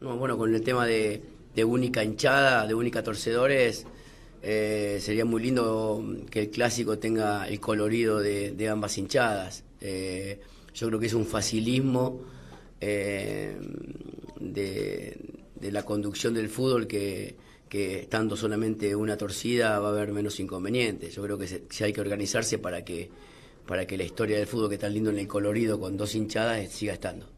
No, bueno, con el tema de, única hinchada, de única torcedores, eh, sería muy lindo que el clásico tenga el colorido de, ambas hinchadas. Eh, yo creo que es un facilismo eh, de, la conducción del fútbol que, estando solamente una torcida va a haber menos inconvenientes. Yo creo que sí hay que organizarse para que, para que la historia del fútbol que está lindo en el colorido con dos hinchadas siga estando.